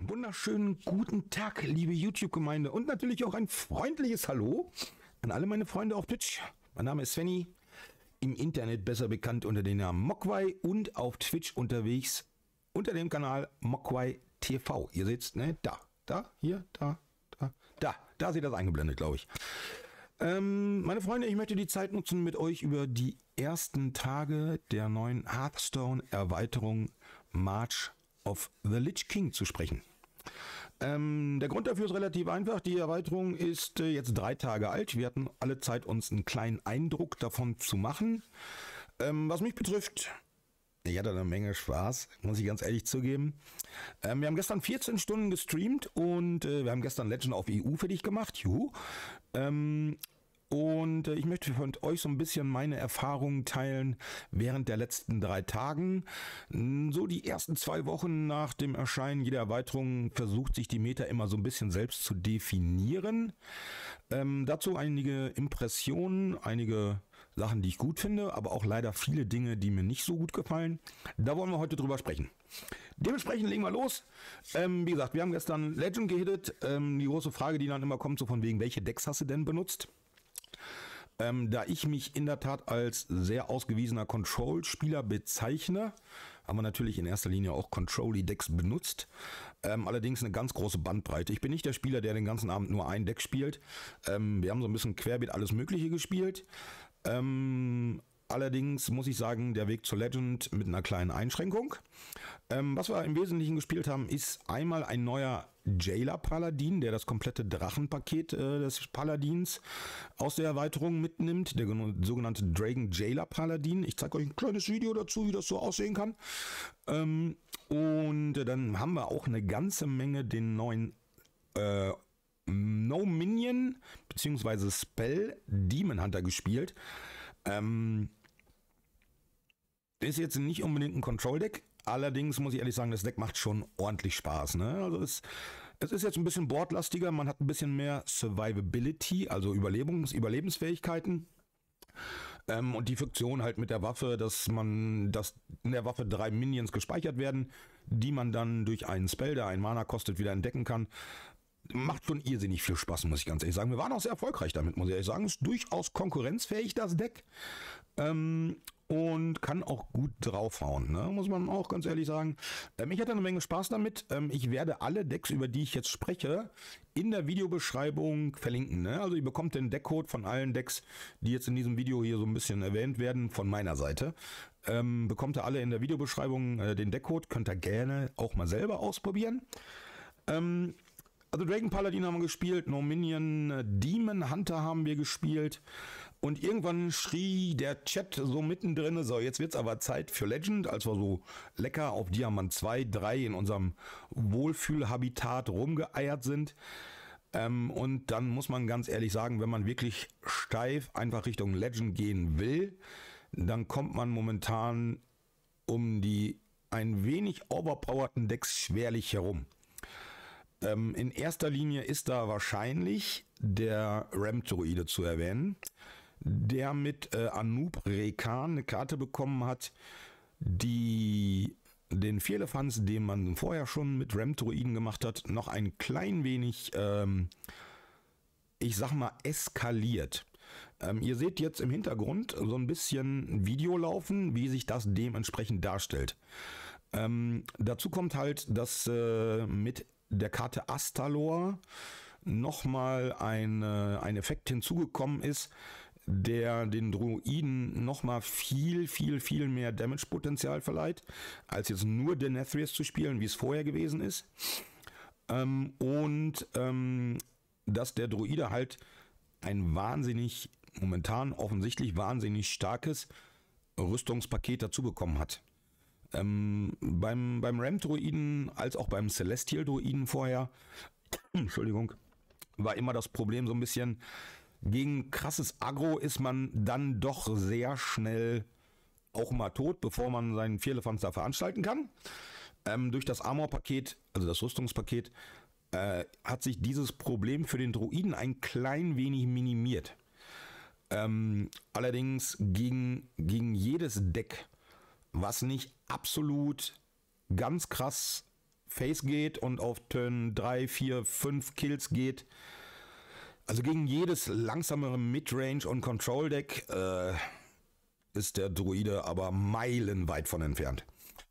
wunderschönen guten Tag, liebe YouTube-Gemeinde und natürlich auch ein freundliches Hallo an alle meine Freunde auf Twitch. Mein Name ist Svenny, im Internet besser bekannt unter dem Namen Mokwai und auf Twitch unterwegs unter dem Kanal Mokwai TV. Ihr seht ne, da, da, hier, da, da, da, da seht das eingeblendet, glaube ich. Ähm, meine Freunde, ich möchte die Zeit nutzen, mit euch über die ersten Tage der neuen Hearthstone-Erweiterung March of The Lich King zu sprechen. Ähm, der Grund dafür ist relativ einfach. Die Erweiterung ist äh, jetzt drei Tage alt. Wir hatten alle Zeit, uns einen kleinen Eindruck davon zu machen. Ähm, was mich betrifft, ich hatte eine Menge Spaß, muss ich ganz ehrlich zugeben. Ähm, wir haben gestern 14 Stunden gestreamt und äh, wir haben gestern Legend auf EU fertig gemacht. Juhu. Ähm, und äh, ich möchte mit euch so ein bisschen meine Erfahrungen teilen während der letzten drei Tagen. Hm, so die ersten zwei Wochen nach dem Erscheinen jeder Erweiterung versucht sich die Meta immer so ein bisschen selbst zu definieren. Ähm, dazu einige Impressionen, einige Sachen, die ich gut finde, aber auch leider viele Dinge, die mir nicht so gut gefallen. Da wollen wir heute drüber sprechen. Dementsprechend legen wir los. Ähm, wie gesagt, wir haben gestern Legend gehittet. Ähm, die große Frage, die dann immer kommt, so von wegen, welche Decks hast du denn benutzt? Ähm, da ich mich in der Tat als sehr ausgewiesener Control-Spieler bezeichne, haben wir natürlich in erster Linie auch Control-Decks benutzt. Ähm, allerdings eine ganz große Bandbreite. Ich bin nicht der Spieler, der den ganzen Abend nur ein Deck spielt. Ähm, wir haben so ein bisschen querbeet alles Mögliche gespielt. Ähm, allerdings muss ich sagen, der Weg zur Legend mit einer kleinen Einschränkung. Ähm, was wir im Wesentlichen gespielt haben, ist einmal ein neuer Jailer Paladin, der das komplette Drachenpaket äh, des Paladins aus der Erweiterung mitnimmt, der sogenannte Dragon Jailer Paladin. Ich zeige euch ein kleines Video dazu, wie das so aussehen kann. Ähm, und dann haben wir auch eine ganze Menge den neuen äh, No Minion bzw. Spell Demon Hunter gespielt. Ähm, ist jetzt nicht unbedingt ein Control-Deck, Allerdings muss ich ehrlich sagen, das Deck macht schon ordentlich Spaß. Ne? Also es, es ist jetzt ein bisschen bordlastiger, man hat ein bisschen mehr Survivability, also Überlebens, Überlebensfähigkeiten. Ähm, und die Fiktion halt mit der Waffe, dass man, dass in der Waffe drei Minions gespeichert werden, die man dann durch einen Spell, der einen Mana kostet, wieder entdecken kann. Macht schon irrsinnig viel Spaß, muss ich ganz ehrlich sagen. Wir waren auch sehr erfolgreich damit, muss ich ehrlich sagen. Ist durchaus konkurrenzfähig, das Deck. Ähm, und kann auch gut draufhauen, ne? muss man auch ganz ehrlich sagen. Ähm, ich hatte eine Menge Spaß damit. Ähm, ich werde alle Decks, über die ich jetzt spreche, in der Videobeschreibung verlinken. Ne? Also ihr bekommt den Deckcode von allen Decks, die jetzt in diesem Video hier so ein bisschen erwähnt werden, von meiner Seite. Ähm, bekommt ihr alle in der Videobeschreibung äh, den Deckcode, könnt ihr gerne auch mal selber ausprobieren. Ähm, also Dragon Paladin haben wir gespielt, No Minion, äh, Demon Hunter haben wir gespielt. Und irgendwann schrie der Chat so mittendrin, so jetzt wird es aber Zeit für Legend, als wir so lecker auf Diamant 2, 3 in unserem Wohlfühlhabitat rumgeeiert sind. Ähm, und dann muss man ganz ehrlich sagen, wenn man wirklich steif einfach Richtung Legend gehen will, dann kommt man momentan um die ein wenig overpowerten Decks schwerlich herum. Ähm, in erster Linie ist da wahrscheinlich der Ramp-Droide zu erwähnen der mit äh, Anoop Rekan eine Karte bekommen hat, die den Vierlefanz, den man vorher schon mit ramp gemacht hat, noch ein klein wenig, ähm, ich sag mal, eskaliert. Ähm, ihr seht jetzt im Hintergrund so ein bisschen Video laufen, wie sich das dementsprechend darstellt. Ähm, dazu kommt halt, dass äh, mit der Karte Astalor nochmal ein, äh, ein Effekt hinzugekommen ist, der den Druiden nochmal viel, viel, viel mehr Damage-Potenzial verleiht, als jetzt nur Denethrius zu spielen, wie es vorher gewesen ist. Ähm, und ähm, dass der Druide halt ein wahnsinnig, momentan offensichtlich wahnsinnig starkes Rüstungspaket dazu bekommen hat. Ähm, beim beim Ram-Druiden als auch beim Celestial-Druiden vorher, Entschuldigung, war immer das Problem so ein bisschen, gegen krasses Agro ist man dann doch sehr schnell auch mal tot, bevor man seinen Vierlefanz da veranstalten kann. Ähm, durch das Armor-Paket, also das Rüstungspaket, äh, hat sich dieses Problem für den Druiden ein klein wenig minimiert. Ähm, allerdings gegen, gegen jedes Deck, was nicht absolut ganz krass Face geht und auf Turn 3, 4, 5 Kills geht, also gegen jedes langsamere Midrange- und Control-Deck äh, ist der Druide aber meilenweit von entfernt.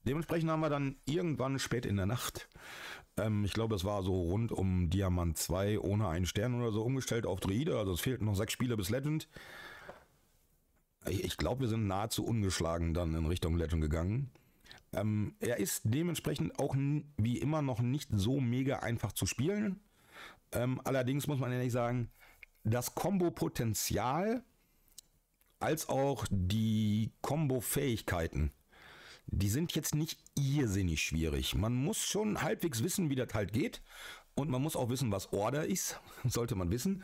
Dementsprechend haben wir dann irgendwann spät in der Nacht, ähm, ich glaube, es war so rund um Diamant 2 ohne einen Stern oder so umgestellt auf Druide. Also es fehlten noch sechs Spiele bis Legend. Ich, ich glaube, wir sind nahezu ungeschlagen dann in Richtung Legend gegangen. Ähm, er ist dementsprechend auch wie immer noch nicht so mega einfach zu spielen. Ähm, allerdings muss man ehrlich sagen, das Kombo-Potenzial als auch die Kombo-Fähigkeiten, die sind jetzt nicht irrsinnig schwierig. Man muss schon halbwegs wissen, wie das halt geht. Und man muss auch wissen, was Order ist. Sollte man wissen.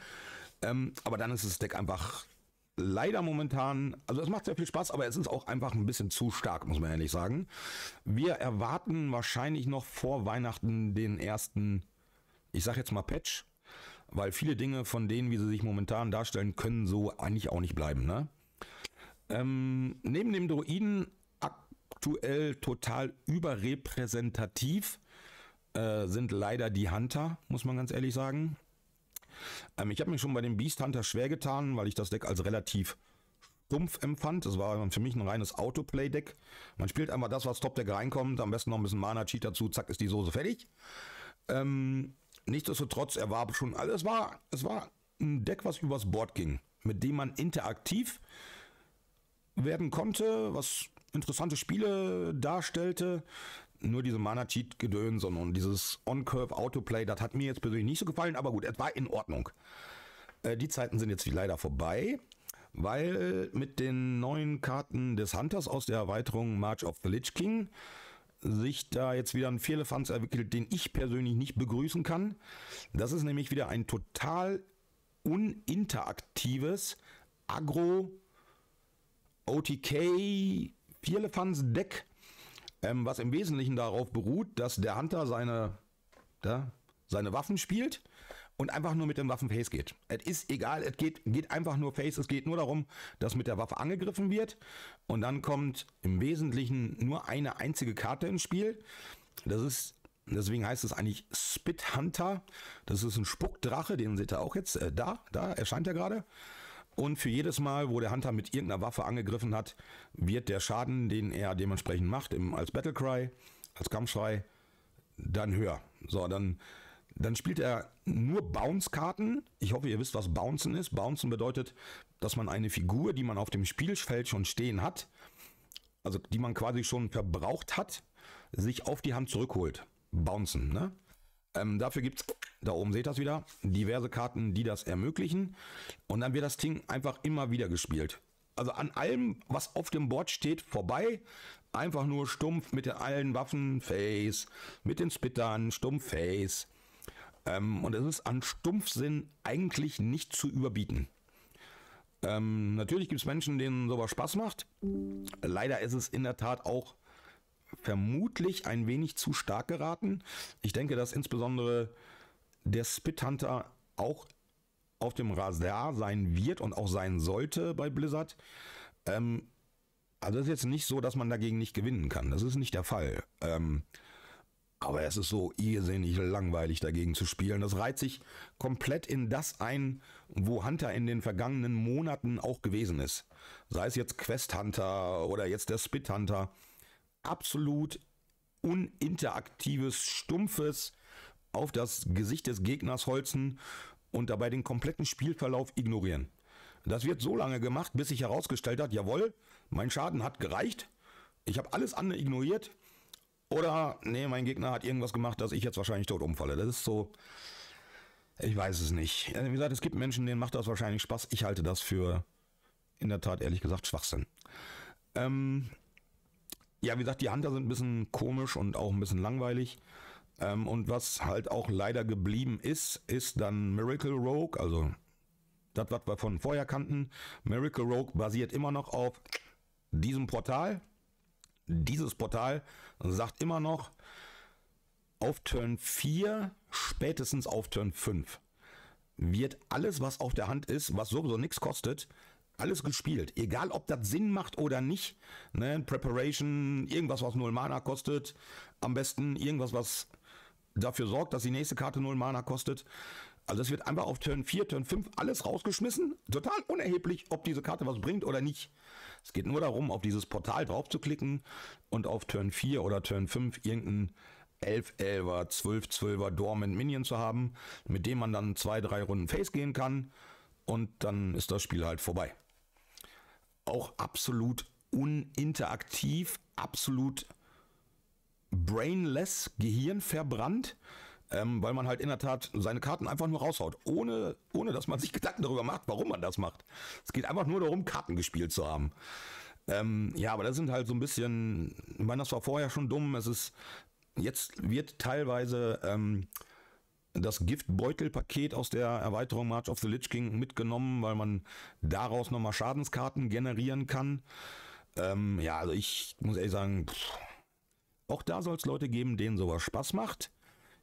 Ähm, aber dann ist das Deck einfach leider momentan, also es macht sehr viel Spaß, aber es ist auch einfach ein bisschen zu stark, muss man ehrlich sagen. Wir erwarten wahrscheinlich noch vor Weihnachten den ersten ich sage jetzt mal Patch, weil viele Dinge von denen, wie sie sich momentan darstellen, können so eigentlich auch nicht bleiben. Ne? Ähm, neben dem Droiden aktuell total überrepräsentativ äh, sind leider die Hunter, muss man ganz ehrlich sagen. Ähm, ich habe mich schon bei dem Beast Hunter schwer getan, weil ich das Deck als relativ stumpf empfand. Es war für mich ein reines Autoplay-Deck. Man spielt einfach das, was Top-Deck reinkommt, am besten noch ein bisschen Mana-Cheat dazu, zack, ist die Soße fertig. Ähm, Nichtsdestotrotz, er war schon, also es war, es war ein Deck, was übers Board ging, mit dem man interaktiv werden konnte, was interessante Spiele darstellte. Nur diese Mana-Cheat-Gedöns und dieses On-Curve-Autoplay, das hat mir jetzt persönlich nicht so gefallen, aber gut, es war in Ordnung. Äh, die Zeiten sind jetzt leider vorbei, weil mit den neuen Karten des Hunters aus der Erweiterung March of the Lich King sich da jetzt wieder ein Firlefanz entwickelt, den ich persönlich nicht begrüßen kann. Das ist nämlich wieder ein total uninteraktives Agro-OTK Firlefanz-Deck, ähm, was im Wesentlichen darauf beruht, dass der Hunter seine, da, seine Waffen spielt und einfach nur mit dem Waffen Face geht. Es ist egal, es geht, geht einfach nur Face, es geht nur darum, dass mit der Waffe angegriffen wird und dann kommt im Wesentlichen nur eine einzige Karte ins Spiel. Das ist Deswegen heißt es eigentlich Spit Hunter. Das ist ein Spuckdrache, den seht ihr auch jetzt. Äh, da, da erscheint er gerade. Und für jedes Mal, wo der Hunter mit irgendeiner Waffe angegriffen hat, wird der Schaden, den er dementsprechend macht, im, als Battlecry, als Kampfschrei, dann höher. So, dann dann spielt er nur Bounce-Karten. Ich hoffe, ihr wisst, was Bouncen ist. Bouncen bedeutet, dass man eine Figur, die man auf dem Spielfeld schon stehen hat, also die man quasi schon verbraucht hat, sich auf die Hand zurückholt. Bouncen, ne? Ähm, dafür gibt es, da oben seht ihr das wieder, diverse Karten, die das ermöglichen. Und dann wird das Ding einfach immer wieder gespielt. Also an allem, was auf dem Board steht, vorbei. Einfach nur stumpf mit den allen Waffen, Face, mit den Spittern, stumpf Face. Ähm, und es ist an Stumpfsinn eigentlich nicht zu überbieten. Ähm, natürlich gibt es Menschen, denen sowas Spaß macht. Leider ist es in der Tat auch vermutlich ein wenig zu stark geraten. Ich denke, dass insbesondere der Spithunter auch auf dem Radar sein wird und auch sein sollte bei Blizzard. Ähm, also es ist jetzt nicht so, dass man dagegen nicht gewinnen kann. Das ist nicht der Fall. Ähm, aber es ist so irrsinnig langweilig dagegen zu spielen. Das reiht sich komplett in das ein, wo Hunter in den vergangenen Monaten auch gewesen ist. Sei es jetzt Quest Hunter oder jetzt der Spit Hunter. Absolut uninteraktives, stumpfes auf das Gesicht des Gegners holzen und dabei den kompletten Spielverlauf ignorieren. Das wird so lange gemacht, bis sich herausgestellt hat, jawohl, mein Schaden hat gereicht. Ich habe alles andere ignoriert oder, nee, mein Gegner hat irgendwas gemacht, dass ich jetzt wahrscheinlich tot umfalle. Das ist so, ich weiß es nicht. Äh, wie gesagt, es gibt Menschen, denen macht das wahrscheinlich Spaß. Ich halte das für, in der Tat, ehrlich gesagt, Schwachsinn. Ähm, ja, wie gesagt, die Hunter sind ein bisschen komisch und auch ein bisschen langweilig. Ähm, und was halt auch leider geblieben ist, ist dann Miracle Rogue, also das, was wir von vorher kannten. Miracle Rogue basiert immer noch auf diesem Portal, dieses Portal sagt immer noch auf Turn 4, spätestens auf Turn 5 wird alles, was auf der Hand ist, was sowieso nichts kostet, alles gespielt. Egal, ob das Sinn macht oder nicht. Ne? Preparation, irgendwas, was 0 Mana kostet. Am besten irgendwas, was dafür sorgt, dass die nächste Karte 0 Mana kostet. Also es wird einfach auf Turn 4, Turn 5 alles rausgeschmissen. Total unerheblich, ob diese Karte was bringt oder nicht. Es geht nur darum, auf dieses Portal drauf zu klicken und auf Turn 4 oder Turn 5 irgendeinen 11, 11er, 12, 12er Dormant Minion zu haben, mit dem man dann zwei, drei Runden Face gehen kann und dann ist das Spiel halt vorbei. Auch absolut uninteraktiv, absolut brainless, gehirnverbrannt. verbrannt ähm, weil man halt in der Tat seine Karten einfach nur raushaut, ohne, ohne dass man sich Gedanken darüber macht, warum man das macht. Es geht einfach nur darum, Karten gespielt zu haben. Ähm, ja, aber das sind halt so ein bisschen, ich meine, das war vorher schon dumm, es ist, jetzt wird teilweise ähm, das Giftbeutelpaket aus der Erweiterung March of the Lich King mitgenommen, weil man daraus nochmal Schadenskarten generieren kann. Ähm, ja, also ich muss ehrlich sagen, pff, auch da soll es Leute geben, denen sowas Spaß macht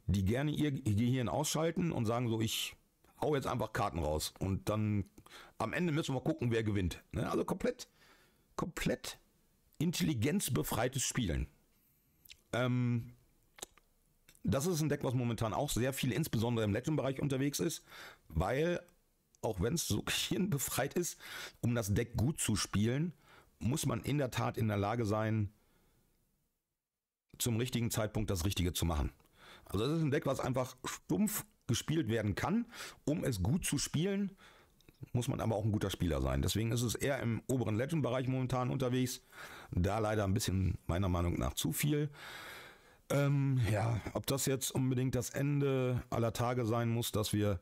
die gerne ihr Gehirn ausschalten und sagen so, ich hau jetzt einfach Karten raus und dann am Ende müssen wir gucken, wer gewinnt. Ne? Also komplett, komplett intelligenzbefreites Spielen. Ähm, das ist ein Deck, was momentan auch sehr viel, insbesondere im Legend-Bereich unterwegs ist, weil auch wenn es so befreit ist, um das Deck gut zu spielen, muss man in der Tat in der Lage sein, zum richtigen Zeitpunkt das Richtige zu machen. Also das ist ein Deck, was einfach stumpf gespielt werden kann. Um es gut zu spielen, muss man aber auch ein guter Spieler sein. Deswegen ist es eher im oberen Legend-Bereich momentan unterwegs. Da leider ein bisschen meiner Meinung nach zu viel. Ähm, ja, ob das jetzt unbedingt das Ende aller Tage sein muss, dass wir,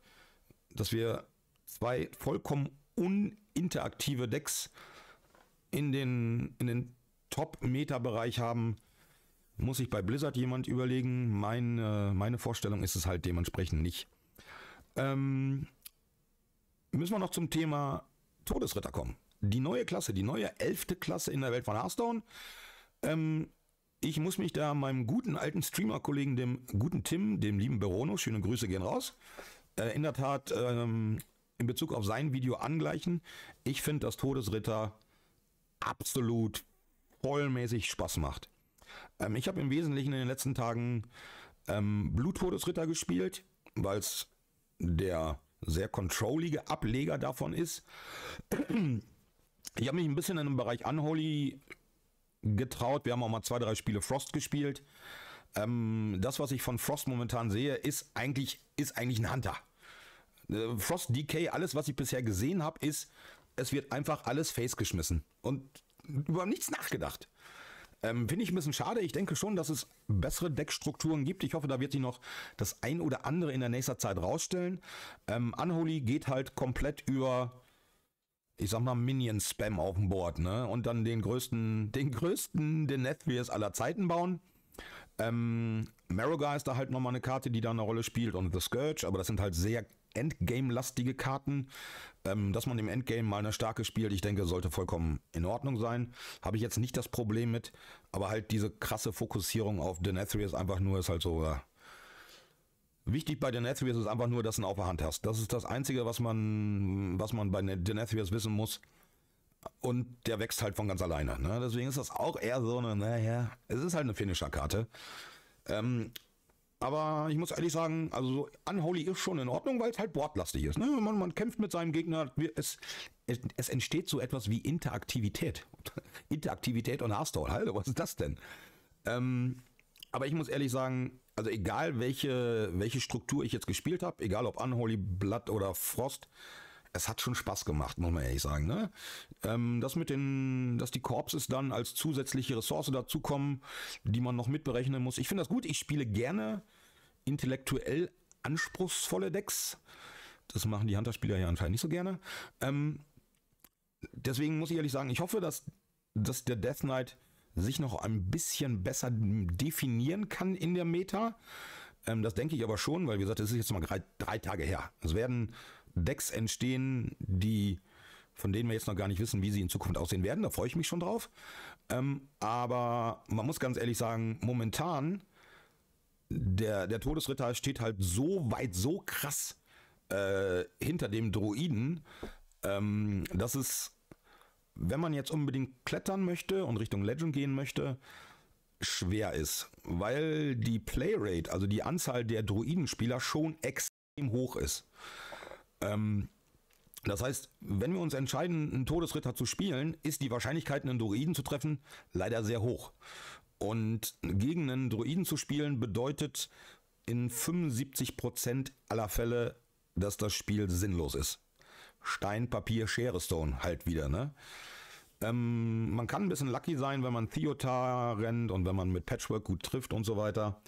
dass wir zwei vollkommen uninteraktive Decks in den, in den top meter bereich haben, muss sich bei Blizzard jemand überlegen. Meine, äh, meine Vorstellung ist es halt dementsprechend nicht. Ähm, müssen wir noch zum Thema Todesritter kommen. Die neue Klasse, die neue elfte Klasse in der Welt von Hearthstone. Ähm, ich muss mich da meinem guten alten Streamer-Kollegen, dem guten Tim, dem lieben Berono, schöne Grüße gehen raus, äh, in der Tat ähm, in Bezug auf sein Video angleichen. Ich finde, dass Todesritter absolut vollmäßig Spaß macht. Ähm, ich habe im Wesentlichen in den letzten Tagen ähm, Bluttodesritter gespielt, weil es der sehr controlige Ableger davon ist. Ich habe mich ein bisschen in den Bereich Unholy getraut. Wir haben auch mal zwei, drei Spiele Frost gespielt. Ähm, das, was ich von Frost momentan sehe, ist eigentlich, ist eigentlich ein Hunter. Äh, Frost DK, alles, was ich bisher gesehen habe, ist, es wird einfach alles face geschmissen und über nichts nachgedacht. Ähm, Finde ich ein bisschen schade. Ich denke schon, dass es bessere Deckstrukturen gibt. Ich hoffe, da wird sie noch das ein oder andere in der nächsten Zeit rausstellen. Ähm, Unholy geht halt komplett über, ich sag mal, Minion-Spam auf dem Board, ne? Und dann den größten, den größten Denathrius aller Zeiten bauen. Ähm, Maroga ist da halt nochmal eine Karte, die da eine Rolle spielt und The Scourge, aber das sind halt sehr Endgame-lastige Karten. Ähm, dass man im Endgame mal eine starke spielt, ich denke, sollte vollkommen in Ordnung sein. Habe ich jetzt nicht das Problem mit, aber halt diese krasse Fokussierung auf Denethrius einfach nur ist halt so. Äh, Wichtig bei Denethrius ist einfach nur, dass du ihn auf der Hand hast. Das ist das Einzige, was man, was man bei Denethrius ne-, wissen muss. Und der wächst halt von ganz alleine. Ne? Deswegen ist das auch eher so eine, naja, es ist halt eine finnischer Karte. Ähm, aber ich muss ehrlich sagen, also Unholy ist schon in Ordnung, weil es halt bordlastig ist. Ne? Man, man, kämpft mit seinem Gegner. Es, es, es, entsteht so etwas wie Interaktivität. Interaktivität und Hearthstone. Hallo, was ist das denn? Ähm, aber ich muss ehrlich sagen, also egal welche, welche Struktur ich jetzt gespielt habe, egal ob Unholy, Blood oder Frost, es hat schon Spaß gemacht, muss man ehrlich sagen. Ne? Ähm, das mit den, dass die Korpses dann als zusätzliche Ressource dazukommen, die man noch mitberechnen muss. Ich finde das gut. Ich spiele gerne intellektuell anspruchsvolle Decks. Das machen die Hunter-Spieler ja anscheinend nicht so gerne. Ähm, deswegen muss ich ehrlich sagen, ich hoffe, dass, dass der Death Knight sich noch ein bisschen besser definieren kann in der Meta. Ähm, das denke ich aber schon, weil wie gesagt, es ist jetzt mal drei, drei Tage her. Es werden Decks entstehen, die von denen wir jetzt noch gar nicht wissen, wie sie in Zukunft aussehen werden. Da freue ich mich schon drauf. Ähm, aber man muss ganz ehrlich sagen, momentan der, der Todesritter steht halt so weit, so krass äh, hinter dem Druiden, ähm, dass es, wenn man jetzt unbedingt klettern möchte und Richtung Legend gehen möchte, schwer ist, weil die Playrate, also die Anzahl der Druidenspieler schon extrem hoch ist. Ähm, das heißt, wenn wir uns entscheiden, einen Todesritter zu spielen, ist die Wahrscheinlichkeit, einen Druiden zu treffen, leider sehr hoch. Und gegen einen Druiden zu spielen bedeutet in 75% aller Fälle, dass das Spiel sinnlos ist. Stein, Papier, Schere, Stone halt wieder, ne? Ähm, man kann ein bisschen lucky sein, wenn man Theotar rennt und wenn man mit Patchwork gut trifft und so weiter.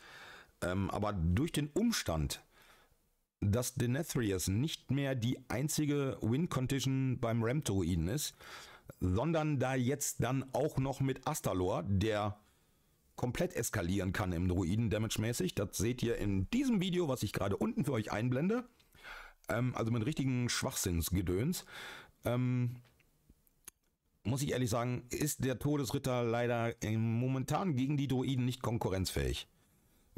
Ähm, aber durch den Umstand, dass Denethrius nicht mehr die einzige Win-Condition beim Ram-Druiden ist, sondern da jetzt dann auch noch mit Astalor, der komplett eskalieren kann im Druiden Damage-mäßig. Das seht ihr in diesem Video, was ich gerade unten für euch einblende. Ähm, also mit richtigen Schwachsinnsgedöns. Ähm, muss ich ehrlich sagen, ist der Todesritter leider momentan gegen die Druiden nicht konkurrenzfähig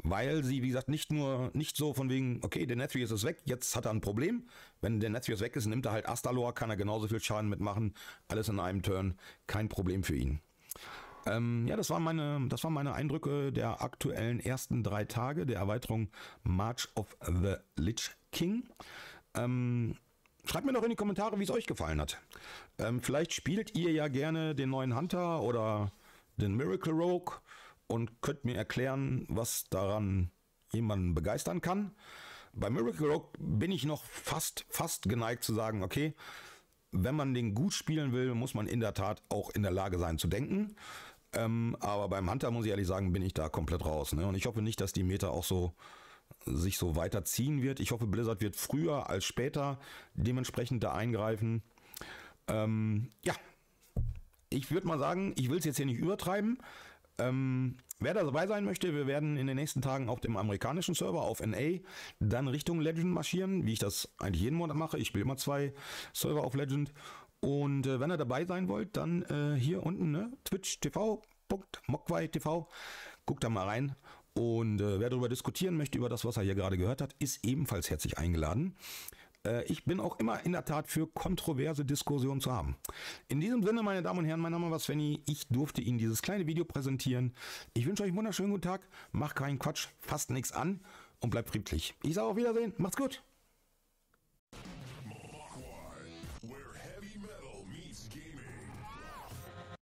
weil sie, wie gesagt, nicht nur, nicht so von wegen, okay, der Denatrius ist weg, jetzt hat er ein Problem. Wenn der Denatrius weg ist, nimmt er halt Astalor, kann er genauso viel Schaden mitmachen. Alles in einem Turn, kein Problem für ihn. Ähm, ja, das waren, meine, das waren meine Eindrücke der aktuellen ersten drei Tage der Erweiterung March of the Lich King. Ähm, Schreibt mir doch in die Kommentare, wie es euch gefallen hat. Ähm, vielleicht spielt ihr ja gerne den neuen Hunter oder den Miracle Rogue und könnt mir erklären, was daran jemanden begeistern kann. Bei Miracle Rock bin ich noch fast, fast geneigt zu sagen, okay, wenn man den gut spielen will, muss man in der Tat auch in der Lage sein zu denken. Ähm, aber beim Hunter muss ich ehrlich sagen, bin ich da komplett raus. Ne? Und ich hoffe nicht, dass die Meta auch so sich so weiterziehen wird. Ich hoffe, Blizzard wird früher als später dementsprechend da eingreifen. Ähm, ja, ich würde mal sagen, ich will es jetzt hier nicht übertreiben. Ähm, wer da dabei sein möchte, wir werden in den nächsten Tagen auf dem amerikanischen Server auf NA dann Richtung Legend marschieren, wie ich das eigentlich jeden Monat mache. Ich spiele immer zwei Server auf Legend. Und äh, wenn ihr dabei sein wollt, dann äh, hier unten, ne? Twitch TV. TV. Guckt da mal rein. Und äh, wer darüber diskutieren möchte, über das, was er hier gerade gehört hat, ist ebenfalls herzlich eingeladen. Äh, ich bin auch immer in der Tat für kontroverse Diskussionen zu haben. In diesem Sinne, meine Damen und Herren, mein Name war Svenny. Ich durfte Ihnen dieses kleine Video präsentieren. Ich wünsche euch einen wunderschönen guten Tag. Macht keinen Quatsch, fasst nichts an und bleibt friedlich. Ich sage auf Wiedersehen. Macht's gut.